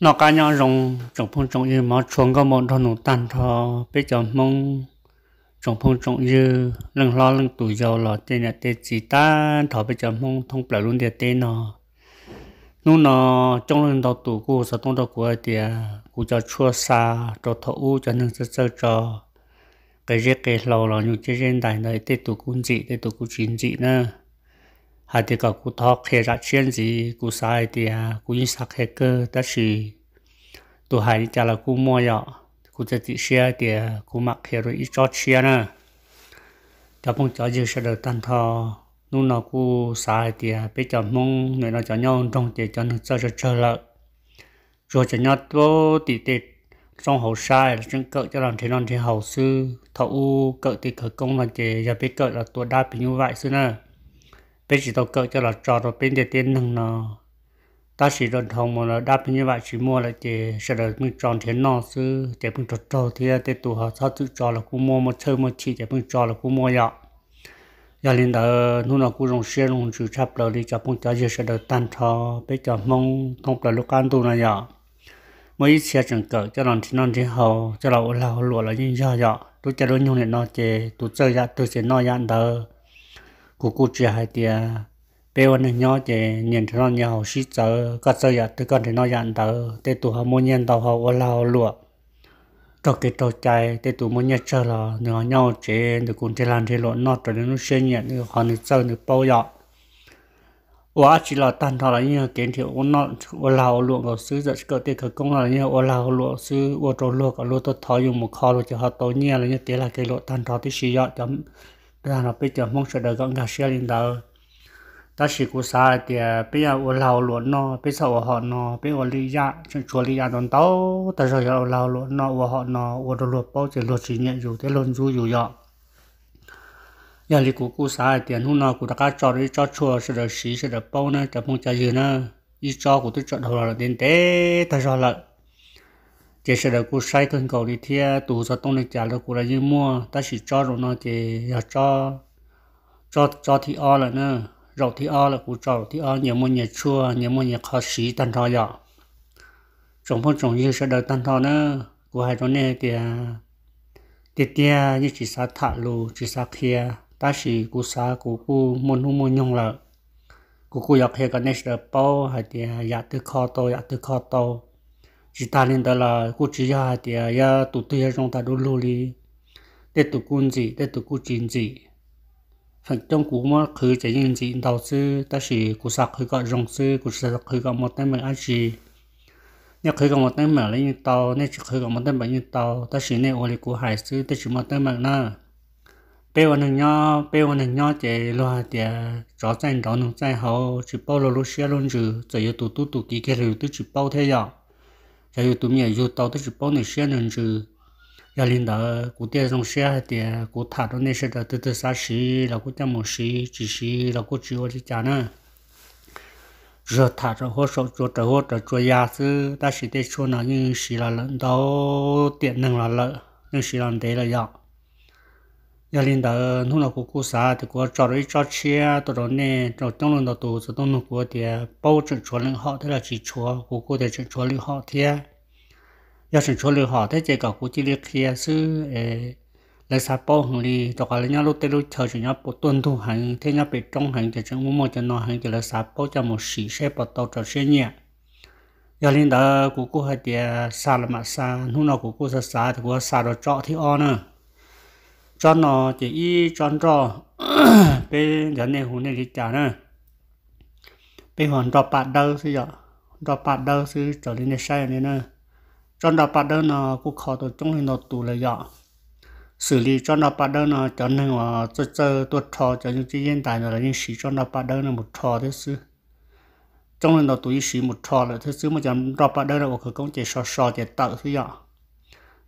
nó cá nhau rồng trồng phong trồng như mà chuồng có một thằng nụ tan thò bây giờ mong trồng phong trồng như lưng lo lưng tủ dầu lò tên là tên chỉ ta thò bây giờ mong thông bờ luôn để tên nó nó nó trong lưng đầu tủ cô sợ tông đầu của thì cô cho chua xa cho thọ u cho nên sơ sơ cho cái gì cái lò lò như cái gì đại này tên tủ cũng gì, tên tủ cũng chín dị nữa hay thì cả cụ thọ khe ra chuyện gì cụ sai thì à cụ yên sắc khe cơ ta chỉ tụ hay chả là cụ mua sẽ thì à mặc rồi ít cho xe thọ ya cụ จะติเชียเดียกูมักเฮรุอีจอดเชียนะจะพงจอยืเสดตันทอนู่นนอกูสายเดียไปจอมงหน่วยนอจอยองตรงเจจอนเจอเจอละรัวจะยอดโตติติด trong hậu sai là chân cỡ cho làm thế non thế hậu sư thọ u cỡ thì khởi công là chế giờ biết cỡ là tuổi đa bình như vậy sư nè bây giờ tôi cỡ cho là cho tôi bên địa tiền nâng nó ta chỉ đơn thông mà là đáp như vậy chỉ mua lại thì sẽ là mình tròn thế nào chứ để mình trò trò thì để tụ họ sao tự trò là cũng mua một chơi một chỉ để mình trò là cũng mua vậy giờ lên đó nu nó cũng dùng xe dùng chữ chắp rồi đi cho phong cho giờ sẽ được tan thọ bây giờ mong thông là lúc ăn tụ này vậy mấy xe chẳng cỡ cho nó thì nó thì hầu cho nó là lụa là như vậy vậy tôi cho nó nhung này nó thì tôi chơi ra tôi sẽ nói ra đó cô cô chị hai tia bé vẫn anh nhỏ chị nhìn thấy nó nhau xí chở các sợi giật từ con thấy nó nhận tờ tê tụ họ muốn nhận tàu họ ô lao lụa cho cái trò chơi, tê tụ mua nhận chơi là nhỏ nhau chị được cùng chơi làm chơi lộn nó trở nên nó xuyên nhận được họ được chơi được bao dọ và chỉ là tan thọ là như kiến thiệu ô nó ô lao lụa của xứ giật cỡ tê khởi công là như ô lao lụa xứ ô trâu lụa cả lụa tôi thọ dùng một kho lụa cho họ tối nhiên là như thế là cái lụa tan thọ thì xí dọ chấm ra là bây giờ mong sợ được gắng cả xe lên đầu ta chỉ cố xa thì à, bây giờ ở lầu luôn nó bây giờ ở họ nó bây giờ lý ra trong chùa lý ra đón tàu ta rồi ở lầu luôn nó ở họ nó ở đồ luật bao giờ luật chỉ nhận dù thế luôn dù dù dọ giờ lý cố cố xa thì hôm nào cố ta cá cho đi cho chùa sẽ được xí sẽ được bao nữa ta mong chờ gì nữa ít cho cố tôi chọn đầu là đến thế ta rồi lại chỉ sẽ được cô sai cần đi theo tụ cho tông này trả được cô là như mua ta chỉ cho rồi nó thì cho cho cho thì o là nữa rồi thì o là cô cho thì o nhiều mua nhiều chua nhiều mua nhiều khó xí tan thọ giờ trồng phong trồng như sẽ được tan thọ nữa cô hai đó này thì thì như chỉ sa thả lù chỉ sa kia ta chỉ cô sa cô cô muốn không muốn nhung là cô cô học cái này sẽ bao hay thì giả từ kho tô giả từ kho tô chỉ ta nên đó là cô chỉ ya thì ya tụt tụ ya trong ta đôi lô đi để tụ quân gì để tụ cô chiến gì phần trong cú mà khứ chế nhân gì đầu sư ta chỉ cố sạc khứ gọi rồng sư cố sạc khứ gọi một tên mình ăn gì nè khứ gọi một tên mình lấy như tàu nè chỉ khứ gọi một tên mình như tàu ta chỉ nên ôi lì cú hải sư ta chỉ một tên mình na bây giờ nhá bây giờ nhá chế lo thì cho dân cho nông dân hậu chỉ bao lâu lúc xưa luôn chứ chỉ tụ tụt tụt kỹ cái rồi tôi chỉ bao thế rồi 假如对面有到的是帮你些人就，要领导古点种些的，古他的那些的都都啥事，那古讲么事，只是那古只我就讲呢，热他着或手做着或者做鸭子，但是得说呢，因是了领导点能了了，因是了得了要。nhà linh đạo nông là của cô xã thì của trò đấy trò chia tổ đó nè trò trong lần đầu tổ tổ nông của thì bao trận chúa linh họ thế là chỉ cho của cô thì trận chúa linh họ thế nhà trận chúa linh họ thế chỉ cả của chỉ liệt kia sư lấy sa bao hùng đi cho cả lấy nhau lúc tới lúc chờ chỉ nhau bộ tuân thủ hành thế nhau bị trong hành thì chúng muốn một cho nó hành thì lấy sa bao cho một sĩ sẽ bắt đầu trò chuyện nhẹ giờ linh đạo của cô hay thì xa là mà xa nông là của cô xa xa thì của xa đó trọ thì on nữa cho nó chỉ y chọn nó, bây giờ này hồ này đi trả nè bây hoàn trò bạt đâu sư giờ trò bạt đâu sư trở lên này sai này nè chọn trò bạt đâu nó cũng khó tổ trong hình nó tù lại giờ xử lý chọn trò bạt đâu nó cho nên là cho cho tôi trò cho những cái hiện tại rồi là những sĩ chọn trò bạt đâu là một trò thế sư trong hình nó tù y sĩ một trò là thế sư mà chọn trò bạt đâu là một cái công chế sò sò chế tạo sư giờ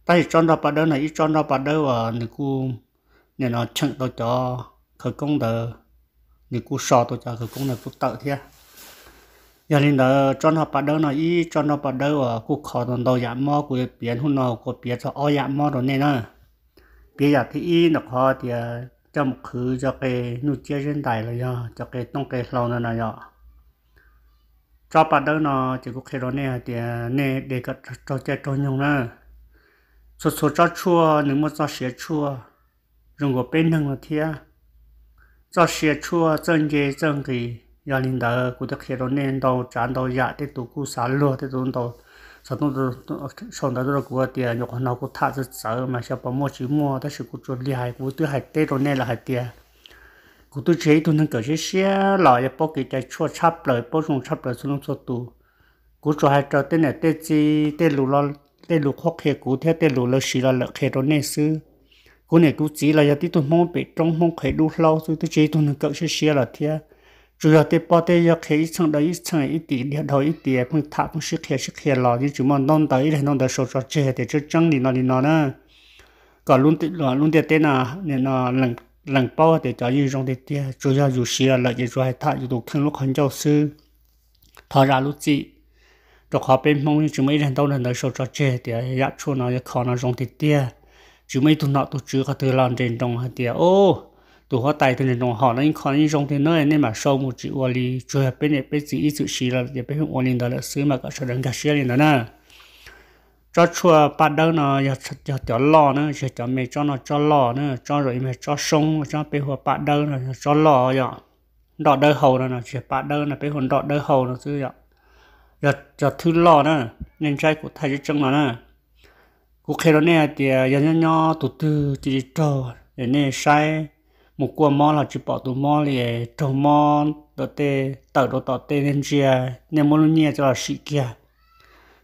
tại chọn ra bà đỡ này chọn ra bà đỡ à, nè cô nè nó chặn đâu cho khởi công đỡ nè cô sò đâu cho khởi công là cô tự thế giờ lên đỡ chọn ra bà đỡ này ý chọn ra bà đỡ và cô khó đòn đầu giảm mò cô biến hôn nào cô biến cho o giảm mò rồi nè nó bây giờ thì nó khó thì à, cho một khứ cho cái nụ chia trên đài rồi nhá cho cái tông cái lâu nữa này nhá cho bà đỡ nó chỉ có khi đó nè thì à, nè để cho cho cho nhung nữa số số cho chua nếu mà cho xé chua rồi có bên năng là thế cho xé chua chân gì chân gì giờ linh đỡ của tất khi đó nên đầu chán đầu dạ để tụ cú xả lúa để tụ đầu sau đó sau đó rồi của tiền nhục nào cũng thả rất sợ mà sao bảo mua chỉ mua ta chỉ cũng chuẩn bị hai cũng tôi hai tết rồi nên là hai tiền cũng tôi chế tôi nên cởi chế xe lại bỏ cái trái chua chắp lại bỏ dùng chắp lại xuống số tụ cũng cho hai trò tên này tết gì tết lù lo tên lục khó khè cũ theo tên lục là xí là lợn khè rồi nè sư cú này cú chỉ là giờ tí tôi mong bị trong mong khè đủ lâu tôi tôi chỉ tôi nó cỡ xí xí là thế chủ yếu tế bao tế giờ khè ít sang đó ít sang ít tỷ địa đầu ít tỷ không thả không xí khè xí khè lò như chúng mình non tới đây non tới sốt sốt chè để cho trăng đi nó đi nó nữa cả luôn tế luôn tế tế nào nên nó lần lần bao để cho như trong tế tế chủ yếu dù xí là lợn gì rồi thả dù đồ khăn lúc khăn giáo sư thọ ra lúc gì cho khó bên mong như chúng mấy lần đâu lần đời sâu cho chê thì giá chỗ nào giá khó nó rong thịt tia chúng mấy tụi nọ tụ chứ có từ làm trên trong hạt tia ô tụ họ tài từ nền trong họ nó in khó in rong thì nơi nên mà sâu một chữ oli chơi bên này bên gì ít chữ xí là để bên oli đó là xứ mà cả sơ đằng cả xí lên đó nè cho chua bắt đầu nó giờ giờ cho lò nữa giờ cho mẹ cho nó cho lò nữa cho rồi mẹ cho sông cho bên hồ bắt đầu nó cho lò rồi, đọt đơ hầu nó nó chỉ bắt đầu nó bé hồn đọt đơ hầu nó chứ rồi giờ giờ thứ lo nữa nên trái của thầy chân là nữa cũng khi đó nè thì à, giờ nhỏ nhỏ tụt từ chỉ trâu để nè sai một quả mò là chỉ bỏ tụi mò thì trâu mò đó tê tờ đó tờ tê nên chia nên muốn nhẹ cho là sĩ kia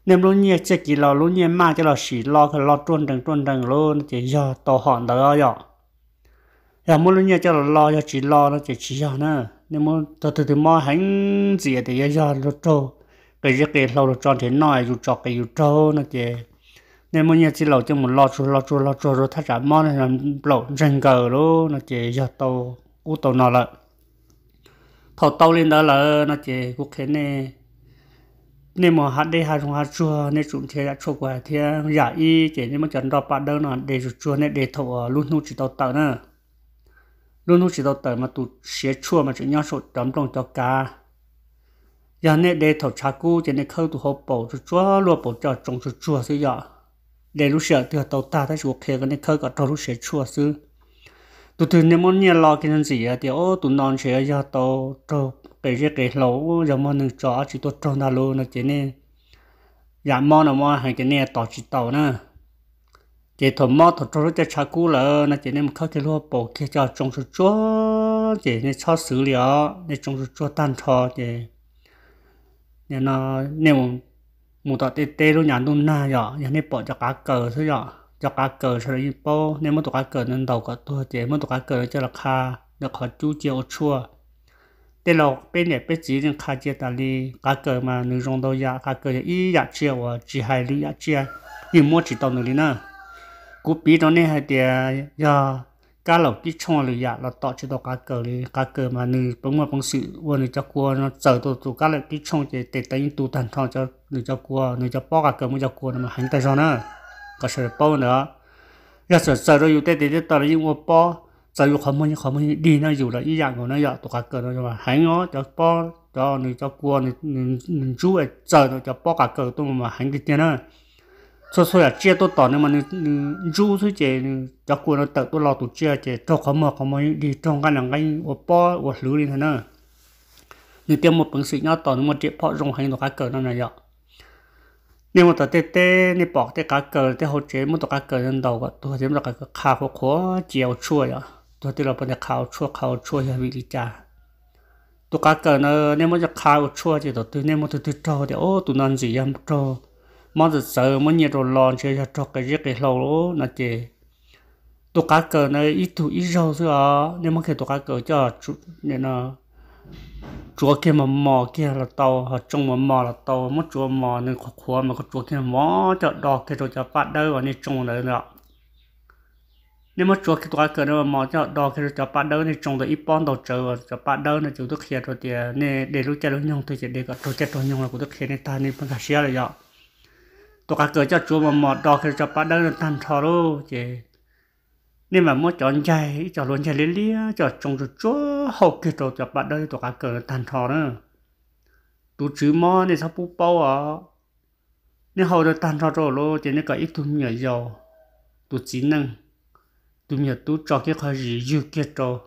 nên muốn nhẹ chỉ chỉ là muốn nhẹ mà cho là sĩ lo cái lo trôn đằng trôn đằng luôn chỉ giờ tàu hòn đó rồi giờ muốn nhẹ cho là lo cho chỉ lo nó chỉ chỉ giờ nè, nên muốn từ từ từ mò hắn gì thì giờ giờ lo trâu cái giấc cái lâu tròn thế nói dù cho cái dù trâu nó chè nên mỗi nhà chỉ lâu cho một lo chú lo chú lo chú rồi thắt trả món này là lộ rừng cờ đó nó chè giờ tàu u tàu nó lại, thầu tàu lên đó là nó chè cũng thế này nên mà hạt đi hạt trong hạt chua nên chúng thế đã chua quá thì à, giả y chỉ nên mà chọn đọc bạn đơn là để chua nên để thầu à, luôn luôn chỉ tàu tàu nữa luôn luôn chỉ tàu tàu mà tụt xé chua mà chỉ nhau sốt đấm trong cho cá giờ này để thầu cha cũ cho nên khâu tụ hộp bổ cho chúa lúa bổ cho trồng cho chúa xí giờ để lúc sợ từ tàu ta thấy chuột kia cái này khâu cả tàu lúc sợ chúa xứ tụi tụi nên muốn nhà lo cái nhân gì thì ô tụi non sợ giờ tàu tàu bây giờ cái lẩu giờ mà nâng chó chỉ tụi trồng đà lô nó chỉ nên giờ mò nó mò hay cái này tàu chỉ tàu nữa chỉ thầu mò thầu trâu cho cha cũ là nó chỉ nên khâu cái lúa bổ cho trồng cho chúa chỉ nên cho xử lý nó trồng cho chúa tan cho chỉ nhà nó nếu một tọt tê tê luôn nhà đun na nhỏ nhà này bỏ cho cá cờ thôi nhỏ cho cá cờ sau đó bỏ nếu mà cá cờ nên đầu có tôi chế mà tụi cá cờ cho là kha là khó chú chiều chua tê lọ bên này bên chỉ nên kha chế ta đi cá cờ mà nữ rong đầu nhà dạ, cá cờ ít ya chiều và chỉ hai lý ya dạ chiều nhưng mua chỉ tao nữa đi nè cú bí đó này hay tiệt cá lẩu đi chọn lì ya là tọt chỉ tọt cá cờ lì cá cờ mà nữ bông mà bông sự vua nữ cho cua nó chờ tụ tụ cá lẩu đi chọn để để tay tụ thành thọ cho nữ cho cua nữ cho bó cá cờ mới cho cua nó mà hành tay cho nó có sự bao nữa giờ sợ sợ rồi để để tọt là những bó giờ yêu không muốn không muốn đi nó dù là ý dạng của nó giờ tụ cá cờ nó cho mà hành nó cho bó cho nữ cho cua nữ nữ chú ấy chờ nó cho bó cá cờ tụ mà hành cái tiền nữa số số là chia tôi tỏ nhưng mà nên du số chế cho cô nó tự tôi lo tụ chia chế cho khó mở khó mở đi trong cái nàng cái ô po ô lưới đi thế nào nhưng tiêm một bằng sự nhau tỏ nhưng mà chế họ dùng hành đồ cái cờ nó này vậy nhưng mà tớ tê tê nè bỏ tê cái cờ tê hỗ chế một tụ cái cờ nhân đầu vậy tôi chế một cái khảo khó khó chiều chua vậy tôi tê là bên này khảo chua khảo chua thì bị đi trả tụ cái cờ nó nên mà cho khảo chua thì tụi tôi nên mà tụi tôi cho thì ô tụi làm gì em cho mong giờ sợ muốn nhiều đồ lòn chơi cho cho cái gì cái lâu lố là chị tụ cá cờ này ít thủ ít rau chứ à nếu mà cái tụ cá cờ cho chú nên là chúa kia mà mò kia là tàu họ trông mà mò là tàu mất chúa mò nên khó khó mà có chúa kia mò cho đò cái rồi cho phát đâu và nên trông đấy nữa nếu mà chúa cái tụ cá cờ nó mò cho đò kia rồi cho phát đâu nên trông được ít bón đầu chờ và cho phát đâu nên chúng tôi kia rồi thì nên để lúc chơi lúc nhung thì chỉ để có tôi chơi tôi nhung là cũng tôi kia nên ta nên phải cả xe rồi vậy tôi cả cửa cho chúa mà mò đo khi cho bạn đang tan thò đó chị nên mà muốn chọn chạy cho luôn chạy lên lia cho trong rồi chúa học kia rồi cho bạn đây tôi cả cửa tan thò nữa tôi chữ mò này sao bút bao à nên hầu được tan thò rồi lo chị nên cả ít tôi nhảy giờ, tôi chỉ năng tôi nhảy tôi cho cái khởi gì dư kia rồi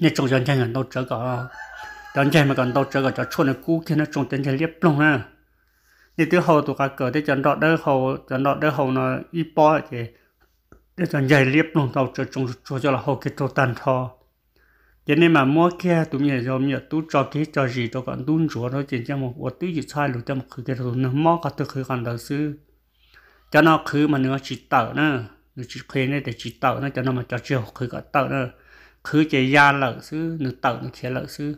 nên trong chọn chạy người đâu trở cả chọn chạy mà còn đâu trở cả cho chôn là cú kia nó trong tên chạy liếp luôn ha như thứ tụ cả cỡ để chọn đọt đỡ hầu chọn đọt đỡ hầu nó y po chứ để chọn dày liếp luôn tàu cho chúng cho cho là hầu cái tàu tàn thò cho nên mà mua kia tụi mình rồi mình tú cho cái cho gì cho còn tuôn chúa nó chỉ cho một tí gì sai luôn cho một cái tụi nó mò cả tụi khử còn sư cho nó khử mà nó chỉ tở nữa nó chỉ khuyên này để chỉ tở nữa cho nó mà cho chiều khử cả tở nữa khử chỉ da lợn sư nó tở nó chia lợn sư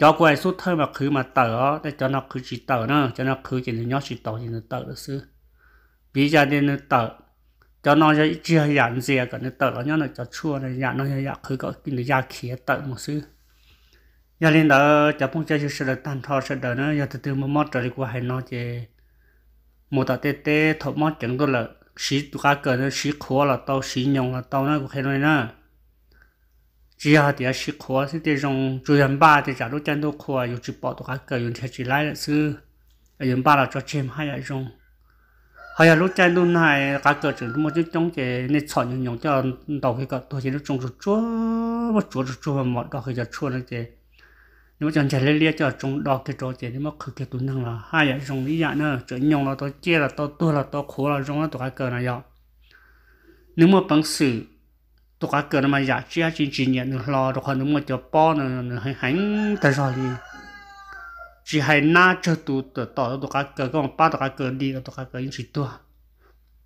cho quay suốt thôi mà cứ mà tờ để cho nó cứ chỉ tờ nó cho nó cứ chỉ nó chỉ tờ chỉ nó tờ là chứ, bây giờ nên nó tờ cho nó cho chia dạng gì cả nó tờ nó nó cho chua này dạng nó dạng cứ có cái nó dạng khía tờ một sư giờ lên đó cho phong chơi sẽ được tan thọ sẽ được nó giờ từ từ mà mót trở đi qua hay nó chỉ một tờ tê tê thọ mót chẳng đó là xí tụ cá cờ nó xí khó là tao xí nhông là tao nó cũng hay nói nữa 只要的是科是这种主人吧的，假如战斗科有只包的话，个人才起来了是人吧了，做钱还要用。hay là lúc trên luôn này cả cửa trường một chút trong cái nên chọn những nhóm cho đầu cái cửa tôi chỉ lúc trong rồi chúa mà chúa rồi chúa mà mọi đó cái giờ chúa này thì nếu mà chẳng chạy lên lia cho trong đó cái chỗ thì nếu mà cứ cái tuần năng là hai giờ trong lý giải nữa chỗ nhóm là tôi chia là tôi tôi là tôi khổ là đó cái cửa này rồi nếu mà bằng sự 都讲个那么牙齿啊，今几年了，都看那么叫包呢，很很在啥里，只还拿着都得到，都讲个跟我爸都讲个里，都讲个因是多。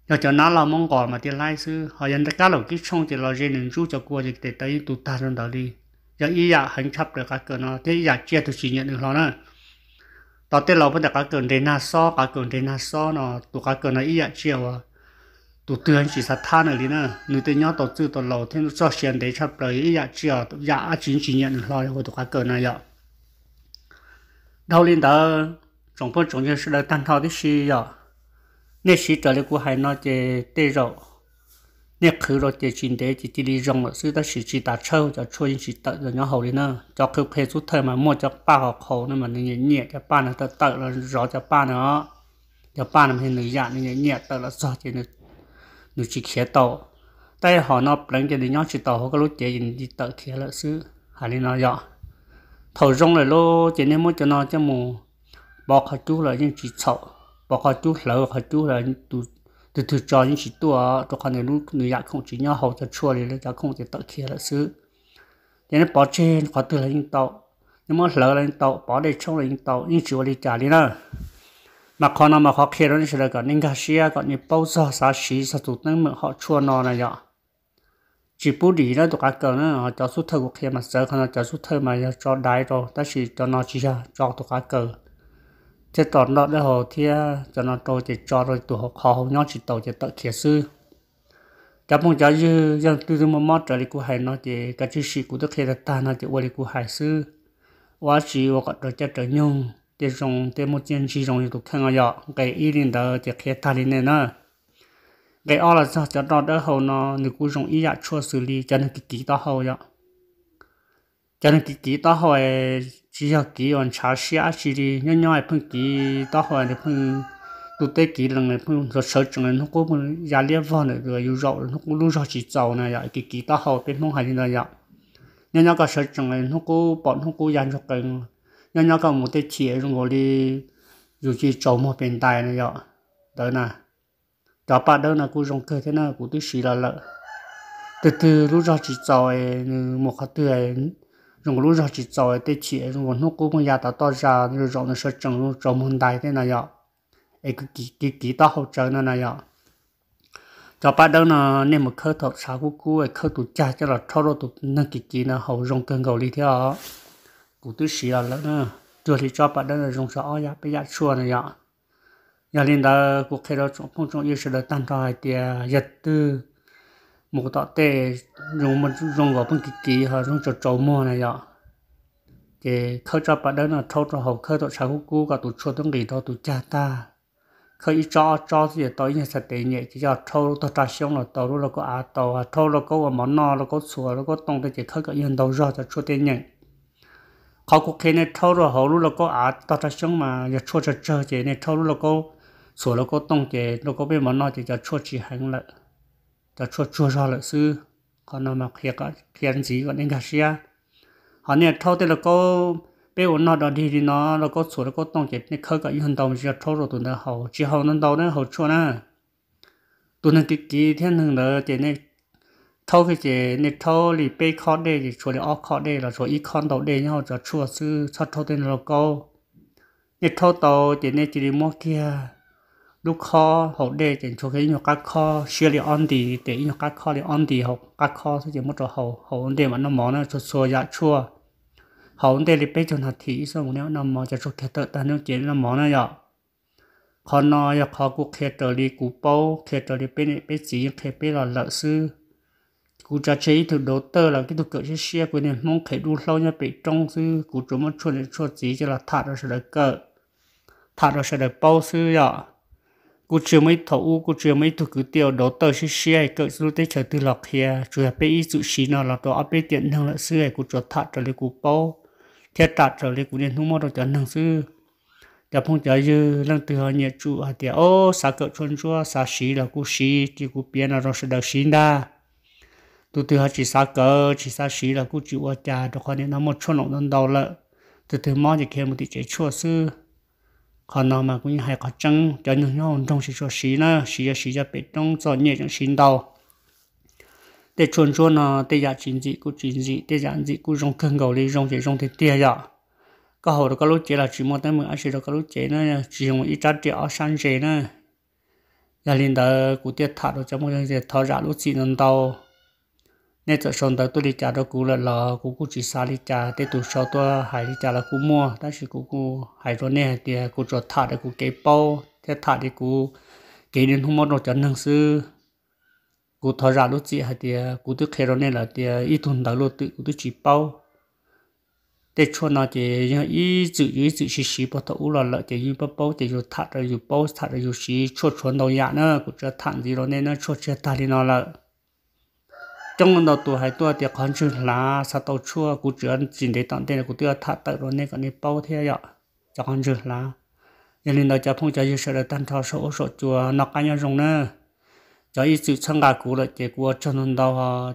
要叫拿老蒙古嘛的来是，好像在家楼去冲的老人能住就过去的，等于都打上道理。要一呀很差的个个呢，这一呀接都几年了呢。到底老不得个个人那少，个个人那少呢，都个个那一呀接哇。tụ tướng chỉ sát tha đi nè người ta nhớ tổ chức tổ lầu thêm cho xem để dạ, cho lời ya chia ya chính chỉ nhận lo hồi tổ cá cờ này ạ đầu lên đó trong bộ trong nhân sự đang tăng đi xí ạ nên xí trở lại của hai nó chế tê rộ nên khử rồi chế chỉ để chỉ đi đi rồi, sau đó xí chỉ ta sâu cho chuyên chỉ tự rồi nhớ hậu đi nữa cho khử phải chút thời mà mua cho ba họ khổ nên mà nhẹ nhẹ cho ba nó tự tự là rõ cho ba nữa, cho ba nó mình lấy dạng nhẹ nhẹ tự là sợ chỉ นูชิเขียโตแต่หอนอบหลังจากนี้ย้อนชิโตเขาก็รู้เจยินดีเตอเขียละซื้อหาลีนอยอเถาจงเลยโลเจนี่มุจะนอจะมูบอกเขาจู้เลยยังจีเฉาบอกเขาจู้เลยเขาจู้เลยดูดูดูจอยังจีตัวตัวคนในรู้หนูอยากคงจีย้อนเขาจะช่วยเลยอยากคงจะเตอเขียละซื้อเจนี่ปอเชนขอตัวเลยยังโตนี่มันเลยเลยโตปอได้ช่วงเลยยังโตยังจีวลีจ่าลีนะ mà con nào mà họ kia đó như là còn những cái xí cái những bao giờ xá xí xá tụt nên mà họ chua nó này vậy chỉ bù đi nó tụt cái cờ nó họ cho suốt thời của kia mà sợ con nó cho suốt thời mà cho đại rồi ta chỉ cho nó chỉ cho tụt cái cờ thế còn đó đó họ thì cho nó tôi thì cho rồi tụi họ họ nhau nhớ chỉ tàu chỉ tự kia sư các mong cháu như dân tư tư mà mót trở lại của hải nó thì cái chữ sĩ của tất kia là ta nó thì qua lại của hải sư quá chỉ qua còn được cho trở nhung 这种这么坚持容易都看个呀，给一定的这开他的呢。给二了之后，到之后呢，你估容易呀，出手里才能给给到好呀，才能给给到好诶，只要给完查些啊，是的，人家还碰给到好的碰，都得给人嘞碰说手整嘞，那我们压力放嘞个有肉，那我路上去走呢呀，给给到好，别弄还的呀，人家个手整嘞，那我把那我压着跟。nhớ nhớ có một cái chế trong đi dù chỉ trộm một bên tay này vậy đó là đó bà đó là cô dùng cơ thế nào cô tôi xí là lợ từ từ lúc đó chỉ tròi một khát tuổi dùng lúc đó chỉ tròi tới chế dùng nó cũng muốn nhà ta to ra rồi rồi nó sẽ trồng trộm một tay thế này vậy ấy cứ kỹ kỹ kỹ to hỗ trợ này vậy cho ba đâu nó nên một khơi thật sáu của cô ấy khơi tụ cha cho là thâu rồi tụ nâng kỹ kỹ nó hậu dùng cơn gầu đi theo cụ tư sĩ à là nó rồi thì cho bạn đó là dùng sao ya bây giờ chua này ya ya lên đó cụ khi đó chúng phong chúng yêu sẽ được tan trò thì giật tư một tọt tê dùng một dùng vào bên kỳ kỳ họ dùng cho trâu mua này ya thì khơi cho bạn đó là thâu cho hậu khơi tọt sáng cũ cả tụi chua tương kỳ đó tụi cha ta khơi cho cho gì tối như sẽ tệ nhẹ chỉ cho thâu tọt trà xong là tàu đó là có à tàu thâu là có món nọ là có sủa là có tông thì chỉ khơi cả yên đầu ra cho chua tê nhẹ เขาก็เคเนี่ยเท่าเราเขารู้แล้วก็อาจตัดช่องมาจะช่วยจะเจอเจเนี่ยเท่ารู้แล้วก็ส่วนแล้วก็ต้องเจแล้วก็ไม่มานอกจะจะช่วยชีหังละจะช่วยช่วยชอละซื้อเขานำมาเคลียร์ก็เคลียร์สีก็เองก็เสียเขาเนี่ยเท่าแต่แล้วก็เป้วันนอดดีดีเนาะแล้วก็ส่วนแล้วก็ต้องเจเนี่ยเขาก็ยืนตรงจะเท่าเราตัวนั้นเขาจีเขานั้นเราเนี่ยเขาช่วยนะตัวนั้นกี่กี่เท่านึงเลยเจเนี่ย thâu thì chỉ nè thâu thì bê khó đây thì chùa lì óc khó đây là chùa ít con đầu đây, nhau cho chùa sư cho thâu tên lô câu nè thâu tàu chỉ nè chỉ đi mua kia lúc kho hậu đê chỉ chùa cái nhau các kho xưa lì on đi để nhau các kho lì on đi học các kho thì chỉ mất cho hậu hậu đê mà nó mỏ nó chùa xua dạ chùa hậu đê thì bê cho nó thị xong nếu nó mỏ cho chùa kia tự ta nếu chỉ nó mỏ nó dọ khó nó dọ khó cũng kia tự lì cụ bao kia tự lì bê nè bê chỉ kia bê là lợi sư cụ trả chế thực đầu tư là cái thực cỡ chế xe của nên mong khởi đủ lâu nha bị trong sư cụ chúng mà chuẩn để cho gì cho là thả ra sẽ được cỡ thả ra sẽ được bao à. sư ạ cụ chưa mấy thấu cụ chưa mấy thực cứ tiêu đầu tư xe xe cỡ sư tới chờ từ lọc kia chủ là bị dụ xí nào là đó bị tiền năng là sư ấy cụ cho thả trở lại cụ bao thiết thả trở lại cụ nên không mua được cho năng sư giờ phong giờ như lần từ hồi nhà chủ hạt tiêu ô xả cỡ chuẩn chúa xả xí là cụ xí thì cụ biến là nó sẽ được xí đa tu từ họ chỉ sa cờ chỉ sa xí là cũng chịu ở nhà đó còn nên nó một chôn nó đầu lợ từ từ mò thì kêu một tí chế chua sư còn nó mà cũng hay có chân cho những nhau trong chỉ cho xí nữa xí xí cho bị trong cho nhẹ trong xí đầu để chôn chôn nó để giả chính trị cũng chính trị để giả gì cũng rong cân cầu đi rong chỉ rong thì tia giả có hồ đó có lúc chế là chỉ một tay mình ăn chỉ đó có lúc chế nữa chỉ một ít trái ở sáng chế nữa nhà linh đờ cũng tiết thả được cho một cái gì thọ ra lúc chỉ nên đầu nên cho xong đó tôi đi trả đó cũ là lò cũ cũ chỉ xa đi trả để tụ sau tôi hải đi trả là cũ mua đó chỉ cũ cũ hải rồi nè thì cũ cho thả để cũ kế bao thế thả để cũ kế đến hôm đó cho năng sư cũ thọ ra lúc chị hải thì cũ tôi khai rồi nè là thì ít tuần đó lúc tự cũ tôi chỉ bao để cho nó thì ý chữ ý chữ xí xí bao thấu là lợi thì ý bao bao thì cho thả rồi bao thả rồi dù xí cho cho nó yả nữa cũ cho thẳng gì rồi nên nó cho cho ta đi nó là trong ngân đầu tuổi hai tuổi thì con chữ là sao tàu chua cụ trưởng chỉ để tận tên cụ tuổi thắt tự rồi nên còn đi bao thế vậy cho con chữ là nên nên đó cho phong cho chữ là tan thao số số chua nó cái nhau rồi, nữa cho ý sự sang gà cụ là chỉ của cho nên đó